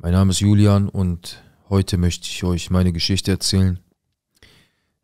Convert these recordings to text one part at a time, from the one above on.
Mein Name ist Julian und heute möchte ich euch meine Geschichte erzählen.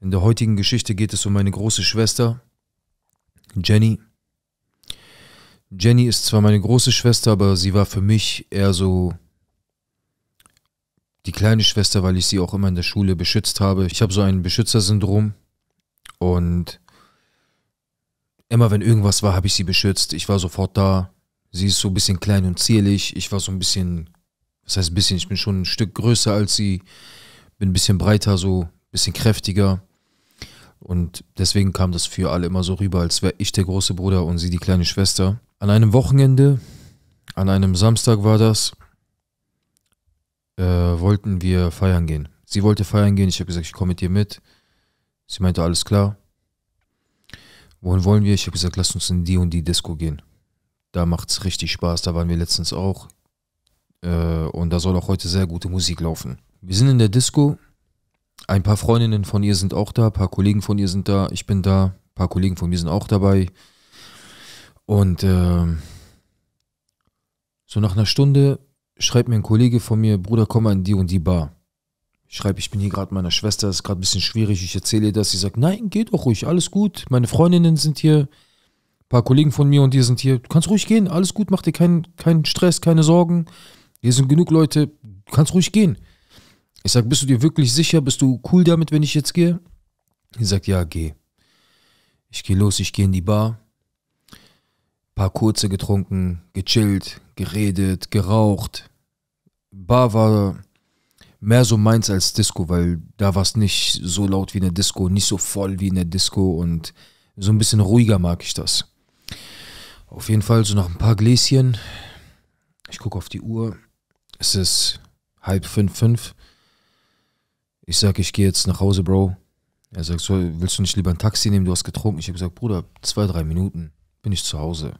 In der heutigen Geschichte geht es um meine große Schwester, Jenny. Jenny ist zwar meine große Schwester, aber sie war für mich eher so die kleine Schwester, weil ich sie auch immer in der Schule beschützt habe. Ich habe so ein Beschützersyndrom und immer wenn irgendwas war, habe ich sie beschützt. Ich war sofort da. Sie ist so ein bisschen klein und zierlich. Ich war so ein bisschen das heißt ein bisschen, ich bin schon ein Stück größer als sie, bin ein bisschen breiter, so ein bisschen kräftiger. Und deswegen kam das für alle immer so rüber, als wäre ich der große Bruder und sie die kleine Schwester. An einem Wochenende, an einem Samstag war das, äh, wollten wir feiern gehen. Sie wollte feiern gehen, ich habe gesagt, ich komme mit dir mit. Sie meinte, alles klar. Wohin wollen wir? Ich habe gesagt, lass uns in die und die Disco gehen. Da macht es richtig Spaß, da waren wir letztens auch. Äh, und da soll auch heute sehr gute Musik laufen. Wir sind in der Disco. Ein paar Freundinnen von ihr sind auch da, ein paar Kollegen von ihr sind da, ich bin da, ein paar Kollegen von mir sind auch dabei. Und äh, so nach einer Stunde schreibt mir ein Kollege von mir, Bruder, komm mal in die und die Bar. Ich schreibe, ich bin hier gerade meiner Schwester, ist gerade ein bisschen schwierig, ich erzähle ihr das. Sie sagt, nein, geht doch ruhig, alles gut. Meine Freundinnen sind hier, ein paar Kollegen von mir und die sind hier. Du kannst ruhig gehen, alles gut, mach dir keinen kein Stress, keine Sorgen. Hier sind genug Leute, du kannst ruhig gehen. Ich sage, bist du dir wirklich sicher? Bist du cool damit, wenn ich jetzt gehe? Er sagt, ja, geh. Ich gehe los, ich gehe in die Bar. Paar kurze getrunken, gechillt, geredet, geraucht. Bar war mehr so meins als Disco, weil da war es nicht so laut wie in der Disco, nicht so voll wie in der Disco und so ein bisschen ruhiger mag ich das. Auf jeden Fall so nach ein paar Gläschen. Ich gucke auf die Uhr. Es ist halb fünf, fünf. Ich sage, ich gehe jetzt nach Hause, Bro. Er sagt, so, willst du nicht lieber ein Taxi nehmen? Du hast getrunken. Ich habe gesagt, Bruder, zwei, drei Minuten bin ich zu Hause.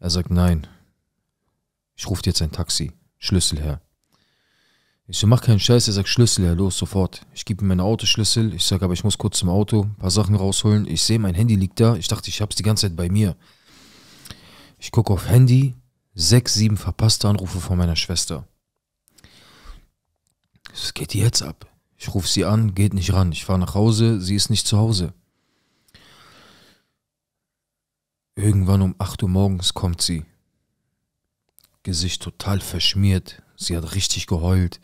Er sagt, nein. Ich rufe jetzt ein Taxi. Schlüssel her. Ich so, mach keinen Scheiß. Er sagt, Schlüssel her, los, sofort. Ich gebe ihm meinen Autoschlüssel. Ich sage, aber ich muss kurz zum Auto, ein paar Sachen rausholen. Ich sehe, mein Handy liegt da. Ich dachte, ich habe es die ganze Zeit bei mir. Ich gucke auf Handy sechs, sieben verpasste Anrufe von meiner Schwester. Es geht jetzt ab? Ich rufe sie an, geht nicht ran. Ich fahre nach Hause, sie ist nicht zu Hause. Irgendwann um 8 Uhr morgens kommt sie. Gesicht total verschmiert. Sie hat richtig geheult.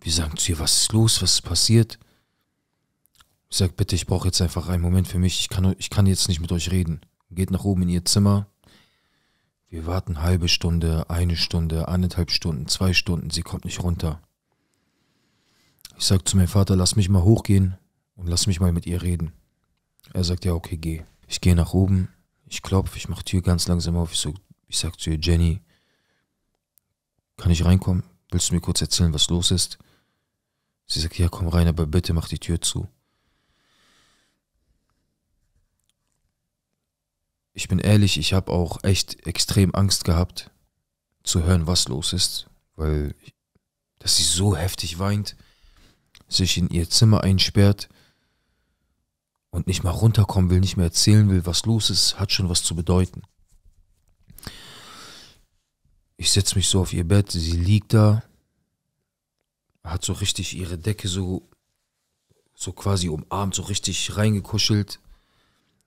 Wir sagen zu ihr, was ist los, was ist passiert? Ich sage, bitte, ich brauche jetzt einfach einen Moment für mich. Ich kann, ich kann jetzt nicht mit euch reden. Geht nach oben in ihr Zimmer, wir warten halbe Stunde, eine Stunde, anderthalb Stunden, zwei Stunden, sie kommt nicht runter. Ich sag zu meinem Vater, lass mich mal hochgehen und lass mich mal mit ihr reden. Er sagt, ja, okay, geh. Ich gehe nach oben, ich klopfe, ich mache Tür ganz langsam auf. Ich, so, ich sag zu ihr, Jenny, kann ich reinkommen? Willst du mir kurz erzählen, was los ist? Sie sagt, ja, komm rein, aber bitte mach die Tür zu. ich bin ehrlich, ich habe auch echt extrem Angst gehabt, zu hören, was los ist, weil, dass sie so heftig weint, sich in ihr Zimmer einsperrt und nicht mal runterkommen will, nicht mehr erzählen will, was los ist, hat schon was zu bedeuten. Ich setze mich so auf ihr Bett, sie liegt da, hat so richtig ihre Decke so, so quasi umarmt, so richtig reingekuschelt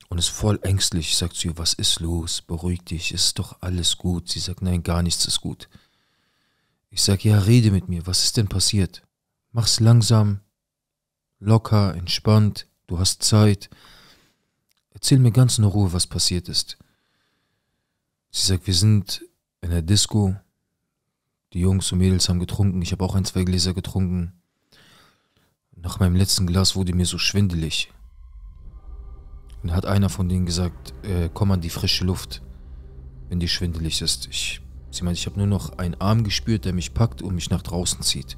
und ist voll ängstlich. Ich sage zu ihr, was ist los? Beruhig dich, ist doch alles gut. Sie sagt, nein, gar nichts ist gut. Ich sage, ja, rede mit mir, was ist denn passiert? Mach's langsam, locker, entspannt, du hast Zeit. Erzähl mir ganz in Ruhe, was passiert ist. Sie sagt, wir sind in der Disco. Die Jungs und Mädels haben getrunken. Ich habe auch ein, zwei Gläser getrunken. Nach meinem letzten Glas wurde mir so schwindelig. Dann hat einer von denen gesagt, äh, komm an die frische Luft, wenn die schwindelig ist. Ich, sie meint, ich habe nur noch einen Arm gespürt, der mich packt und mich nach draußen zieht.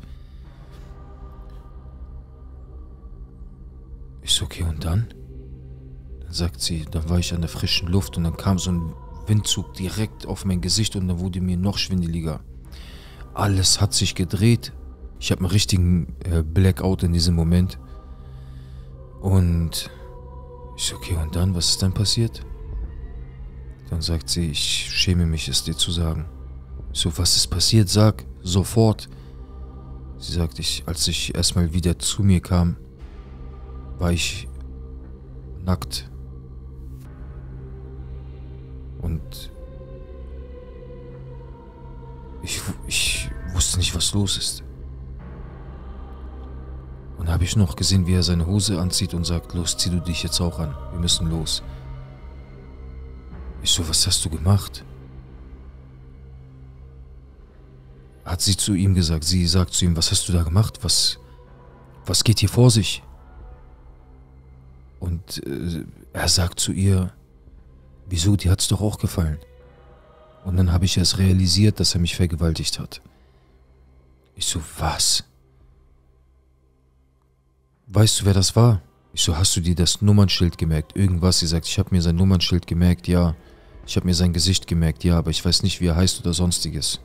Ist okay, und dann? Dann sagt sie, dann war ich an der frischen Luft und dann kam so ein Windzug direkt auf mein Gesicht und dann wurde mir noch schwindeliger. Alles hat sich gedreht. Ich habe einen richtigen äh, Blackout in diesem Moment. Und ich so, okay, und dann, was ist dann passiert? Dann sagt sie, ich schäme mich, es dir zu sagen. Ich so, was ist passiert? Sag, sofort. Sie sagt, ich, als ich erstmal wieder zu mir kam, war ich nackt. Und ich, ich wusste nicht, was los ist habe ich noch gesehen, wie er seine Hose anzieht und sagt, los, zieh du dich jetzt auch an, wir müssen los. Ich so, was hast du gemacht? Hat sie zu ihm gesagt, sie sagt zu ihm, was hast du da gemacht, was, was geht hier vor sich? Und äh, er sagt zu ihr, wieso, dir hat es doch auch gefallen. Und dann habe ich erst realisiert, dass er mich vergewaltigt hat. Ich so, was? weißt du, wer das war? Ich so, hast du dir das Nummernschild gemerkt? Irgendwas. Sie sagt, ich habe mir sein Nummernschild gemerkt, ja. Ich habe mir sein Gesicht gemerkt, ja, aber ich weiß nicht, wie er heißt oder sonstiges.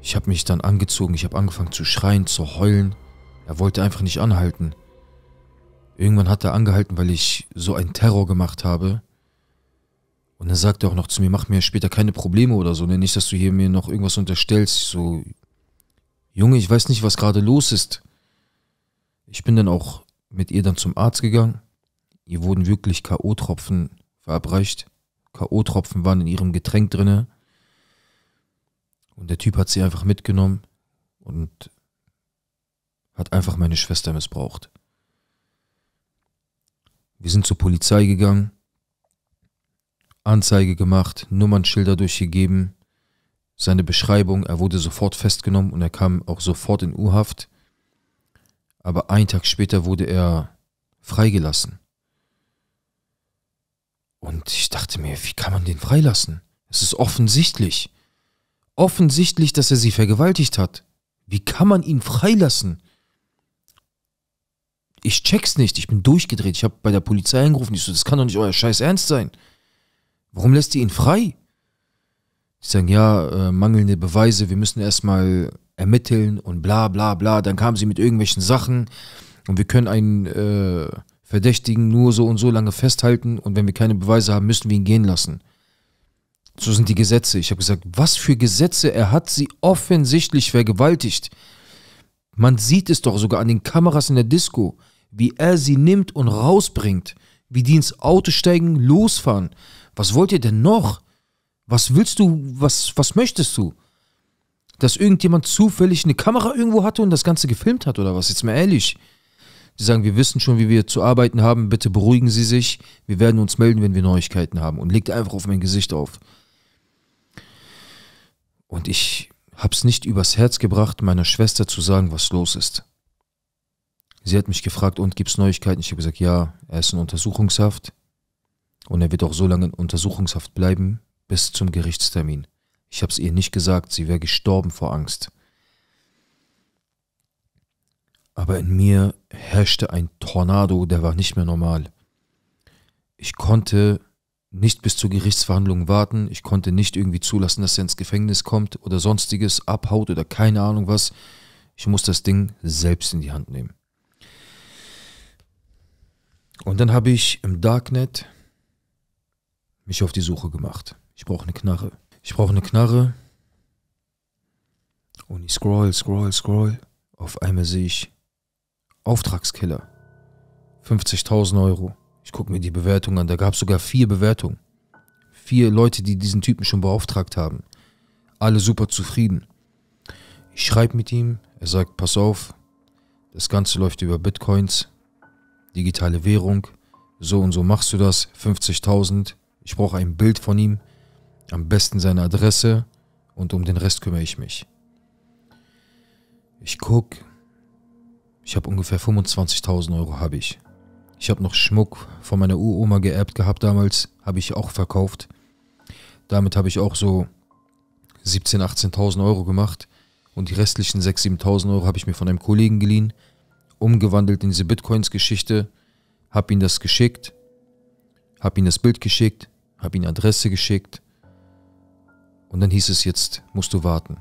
Ich habe mich dann angezogen, ich habe angefangen zu schreien, zu heulen. Er wollte einfach nicht anhalten. Irgendwann hat er angehalten, weil ich so einen Terror gemacht habe. Und dann sagte er auch noch zu mir, mach mir später keine Probleme oder so, ne? nicht, dass du hier mir noch irgendwas unterstellst. Ich so, Junge, ich weiß nicht, was gerade los ist. Ich bin dann auch mit ihr dann zum Arzt gegangen. Ihr wurden wirklich K.O.-Tropfen verabreicht. K.O.-Tropfen waren in ihrem Getränk drin. Und der Typ hat sie einfach mitgenommen und hat einfach meine Schwester missbraucht. Wir sind zur Polizei gegangen, Anzeige gemacht, Nummernschilder durchgegeben, seine Beschreibung, er wurde sofort festgenommen und er kam auch sofort in U-Haft aber einen Tag später wurde er freigelassen. Und ich dachte mir, wie kann man den freilassen? Es ist offensichtlich. Offensichtlich, dass er sie vergewaltigt hat. Wie kann man ihn freilassen? Ich check's nicht. Ich bin durchgedreht. Ich habe bei der Polizei angerufen. Ich so, das kann doch nicht euer Scheiß ernst sein. Warum lässt ihr ihn frei? Sie sagen, ja, äh, mangelnde Beweise. Wir müssen erstmal ermitteln und bla bla bla. Dann kamen sie mit irgendwelchen Sachen und wir können einen äh, Verdächtigen nur so und so lange festhalten und wenn wir keine Beweise haben, müssen wir ihn gehen lassen. So sind die Gesetze. Ich habe gesagt, was für Gesetze? Er hat sie offensichtlich vergewaltigt. Man sieht es doch sogar an den Kameras in der Disco, wie er sie nimmt und rausbringt, wie die ins Auto steigen, losfahren. Was wollt ihr denn noch? Was willst du, was, was möchtest du? dass irgendjemand zufällig eine Kamera irgendwo hatte und das Ganze gefilmt hat oder was? Jetzt mal ehrlich. Sie sagen, wir wissen schon, wie wir zu arbeiten haben, bitte beruhigen Sie sich, wir werden uns melden, wenn wir Neuigkeiten haben und legt einfach auf mein Gesicht auf. Und ich habe es nicht übers Herz gebracht, meiner Schwester zu sagen, was los ist. Sie hat mich gefragt, und es Neuigkeiten? Ich habe gesagt, ja, er ist in Untersuchungshaft und er wird auch so lange in Untersuchungshaft bleiben bis zum Gerichtstermin. Ich habe es ihr nicht gesagt, sie wäre gestorben vor Angst. Aber in mir herrschte ein Tornado, der war nicht mehr normal. Ich konnte nicht bis zur Gerichtsverhandlung warten, ich konnte nicht irgendwie zulassen, dass er ins Gefängnis kommt oder sonstiges, abhaut oder keine Ahnung was. Ich muss das Ding selbst in die Hand nehmen. Und dann habe ich im Darknet mich auf die Suche gemacht. Ich brauche eine Knarre. Ich brauche eine Knarre. Und ich scroll, scroll, scroll. Auf einmal sehe ich Auftragskiller. 50.000 Euro. Ich gucke mir die Bewertung an. Da gab es sogar vier Bewertungen. Vier Leute, die diesen Typen schon beauftragt haben. Alle super zufrieden. Ich schreibe mit ihm. Er sagt, pass auf. Das Ganze läuft über Bitcoins. Digitale Währung. So und so machst du das. 50.000. Ich brauche ein Bild von ihm. Am besten seine Adresse und um den Rest kümmere ich mich. Ich guck. Ich habe ungefähr 25.000 Euro habe ich. Ich habe noch Schmuck von meiner Uroma geerbt gehabt damals, habe ich auch verkauft. Damit habe ich auch so 17.000, 18 18.000 Euro gemacht und die restlichen 6.000, 7.000 Euro habe ich mir von einem Kollegen geliehen, umgewandelt in diese Bitcoins-Geschichte, habe ihm das geschickt, habe ihm das Bild geschickt, habe ihm Adresse geschickt, und dann hieß es jetzt, musst du warten.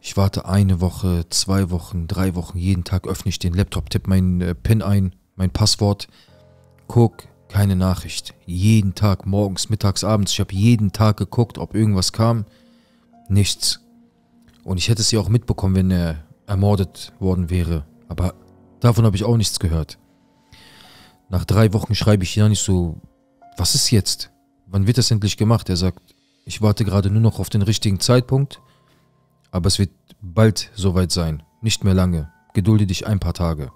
Ich warte eine Woche, zwei Wochen, drei Wochen, jeden Tag öffne ich den Laptop, tippe meinen äh, PIN ein, mein Passwort, guck, keine Nachricht. Jeden Tag, morgens, mittags, abends. Ich habe jeden Tag geguckt, ob irgendwas kam. Nichts. Und ich hätte es ja auch mitbekommen, wenn er ermordet worden wäre. Aber davon habe ich auch nichts gehört. Nach drei Wochen schreibe ich Janis so, was ist jetzt? Wann wird das endlich gemacht? Er sagt, ich warte gerade nur noch auf den richtigen Zeitpunkt, aber es wird bald soweit sein. Nicht mehr lange. Gedulde dich ein paar Tage.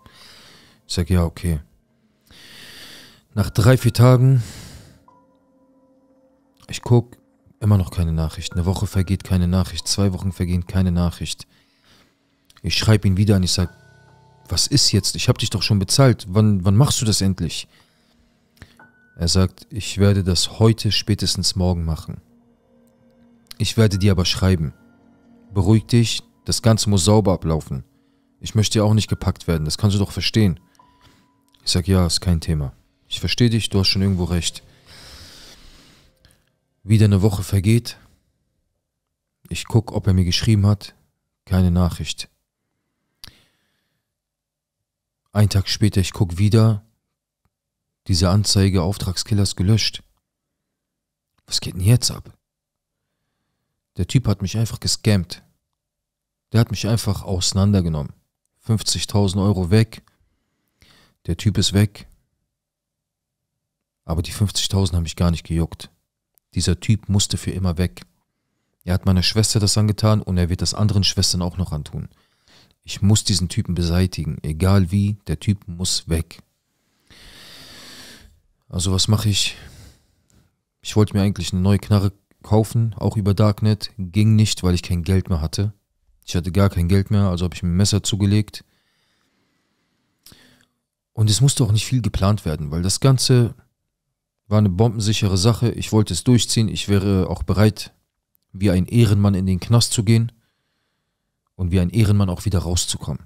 Ich sage ja, okay. Nach drei, vier Tagen, ich gucke immer noch keine Nachricht. Eine Woche vergeht keine Nachricht, zwei Wochen vergehen keine Nachricht. Ich schreibe ihn wieder an, ich sage, was ist jetzt? Ich habe dich doch schon bezahlt. Wann, wann machst du das endlich? Er sagt, ich werde das heute spätestens morgen machen. Ich werde dir aber schreiben. Beruhig dich, das Ganze muss sauber ablaufen. Ich möchte ja auch nicht gepackt werden, das kannst du doch verstehen. Ich sag, ja, ist kein Thema. Ich verstehe dich, du hast schon irgendwo recht. Wieder eine Woche vergeht. Ich guck, ob er mir geschrieben hat. Keine Nachricht. Ein Tag später, ich guck wieder. Diese Anzeige Auftragskillers gelöscht. Was geht denn jetzt ab? Der Typ hat mich einfach gescampt. Der hat mich einfach auseinandergenommen. 50.000 Euro weg. Der Typ ist weg. Aber die 50.000 haben mich gar nicht gejuckt. Dieser Typ musste für immer weg. Er hat meiner Schwester das angetan und er wird das anderen Schwestern auch noch antun. Ich muss diesen Typen beseitigen, egal wie, der Typ muss weg. Also was mache ich? Ich wollte mir eigentlich eine neue Knarre kaufen, auch über Darknet. Ging nicht, weil ich kein Geld mehr hatte. Ich hatte gar kein Geld mehr, also habe ich mir ein Messer zugelegt. Und es musste auch nicht viel geplant werden, weil das Ganze war eine bombensichere Sache. Ich wollte es durchziehen. Ich wäre auch bereit, wie ein Ehrenmann in den Knast zu gehen und wie ein Ehrenmann auch wieder rauszukommen.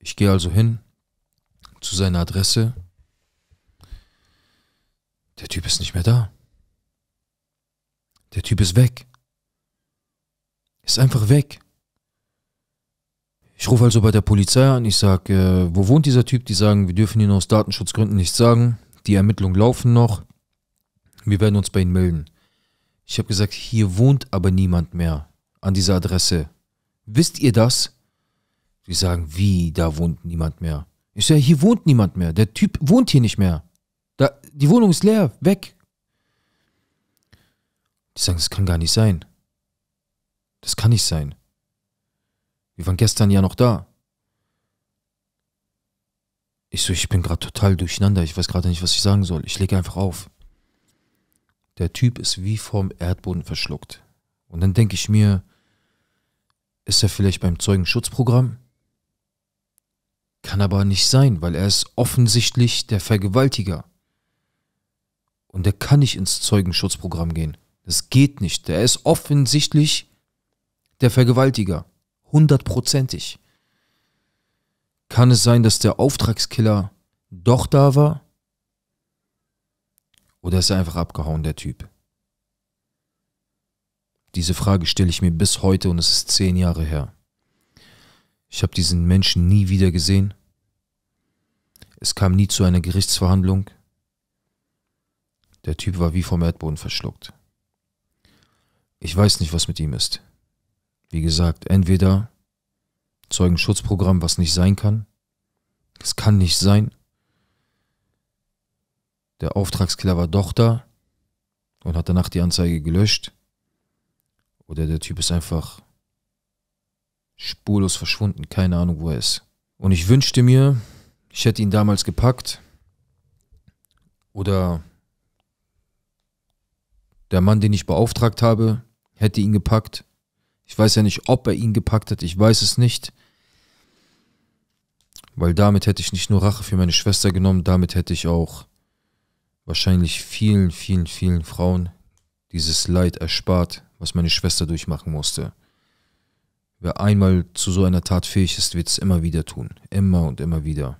Ich gehe also hin zu seiner Adresse. Der Typ ist nicht mehr da. Der Typ ist weg. Ist einfach weg. Ich rufe also bei der Polizei an, ich sage, äh, wo wohnt dieser Typ? Die sagen, wir dürfen ihn aus Datenschutzgründen nicht sagen. Die Ermittlungen laufen noch. Wir werden uns bei ihnen melden. Ich habe gesagt, hier wohnt aber niemand mehr an dieser Adresse. Wisst ihr das? Die sagen, wie, da wohnt niemand mehr. Ich sage, hier wohnt niemand mehr. Der Typ wohnt hier nicht mehr. Da, die Wohnung ist leer, weg. Die sagen, das kann gar nicht sein. Das kann nicht sein. Wir waren gestern ja noch da. Ich so, ich bin gerade total durcheinander. Ich weiß gerade nicht, was ich sagen soll. Ich lege einfach auf. Der Typ ist wie vom Erdboden verschluckt. Und dann denke ich mir, ist er vielleicht beim Zeugenschutzprogramm? Kann aber nicht sein, weil er ist offensichtlich der Vergewaltiger. Und er kann nicht ins Zeugenschutzprogramm gehen. Das geht nicht. Der ist offensichtlich der Vergewaltiger. Hundertprozentig. Kann es sein, dass der Auftragskiller doch da war? Oder ist er einfach abgehauen, der Typ? Diese Frage stelle ich mir bis heute und es ist zehn Jahre her. Ich habe diesen Menschen nie wieder gesehen. Es kam nie zu einer Gerichtsverhandlung. Der Typ war wie vom Erdboden verschluckt. Ich weiß nicht, was mit ihm ist. Wie gesagt, entweder Zeugenschutzprogramm, was nicht sein kann. Es kann nicht sein. Der Auftragskiller war doch da und hat danach die Anzeige gelöscht. Oder der Typ ist einfach spurlos verschwunden, keine Ahnung, wo er ist. Und ich wünschte mir, ich hätte ihn damals gepackt. Oder der Mann, den ich beauftragt habe, hätte ihn gepackt. Ich weiß ja nicht, ob er ihn gepackt hat, ich weiß es nicht. Weil damit hätte ich nicht nur Rache für meine Schwester genommen, damit hätte ich auch wahrscheinlich vielen, vielen, vielen Frauen dieses Leid erspart, was meine Schwester durchmachen musste. Wer einmal zu so einer Tat fähig ist, wird es immer wieder tun. Immer und immer wieder.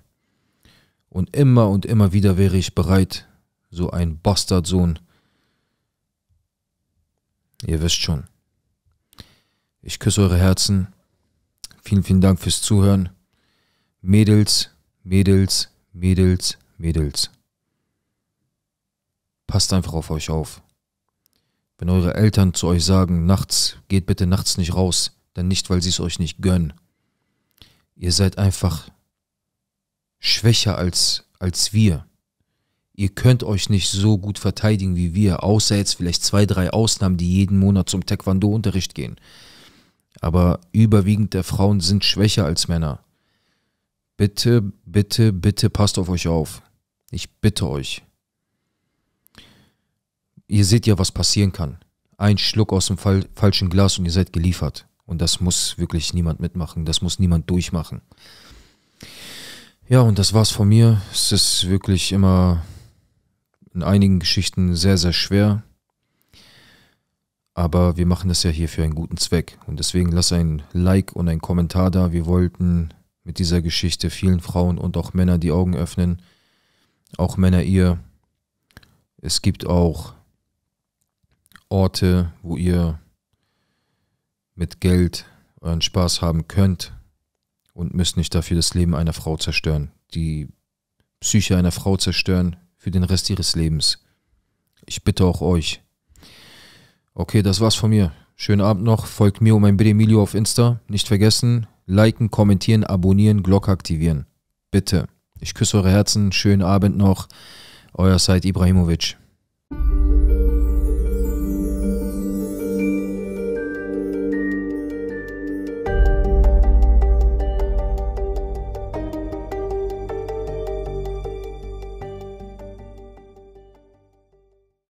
Und immer und immer wieder wäre ich bereit, so ein Bastardsohn Ihr wisst schon. Ich küsse eure Herzen. Vielen, vielen Dank fürs Zuhören. Mädels, Mädels, Mädels, Mädels. Passt einfach auf euch auf. Wenn eure Eltern zu euch sagen, nachts, geht bitte nachts nicht raus, dann nicht, weil sie es euch nicht gönnen. Ihr seid einfach schwächer als, als wir ihr könnt euch nicht so gut verteidigen wie wir, außer jetzt vielleicht zwei, drei Ausnahmen, die jeden Monat zum Taekwondo-Unterricht gehen. Aber überwiegend der Frauen sind schwächer als Männer. Bitte, bitte, bitte passt auf euch auf. Ich bitte euch. Ihr seht ja, was passieren kann. Ein Schluck aus dem Fal falschen Glas und ihr seid geliefert. Und das muss wirklich niemand mitmachen. Das muss niemand durchmachen. Ja, und das war's von mir. Es ist wirklich immer in einigen Geschichten sehr, sehr schwer. Aber wir machen das ja hier für einen guten Zweck. Und deswegen lass ein Like und ein Kommentar da. Wir wollten mit dieser Geschichte vielen Frauen und auch Männern die Augen öffnen. Auch Männer ihr. Es gibt auch Orte, wo ihr mit Geld euren Spaß haben könnt und müsst nicht dafür das Leben einer Frau zerstören. Die Psyche einer Frau zerstören für den Rest ihres Lebens. Ich bitte auch euch. Okay, das war's von mir. Schönen Abend noch. Folgt mir und mein Emilio auf Insta. Nicht vergessen, liken, kommentieren, abonnieren, Glocke aktivieren. Bitte. Ich küsse eure Herzen. Schönen Abend noch. Euer Said Ibrahimovic.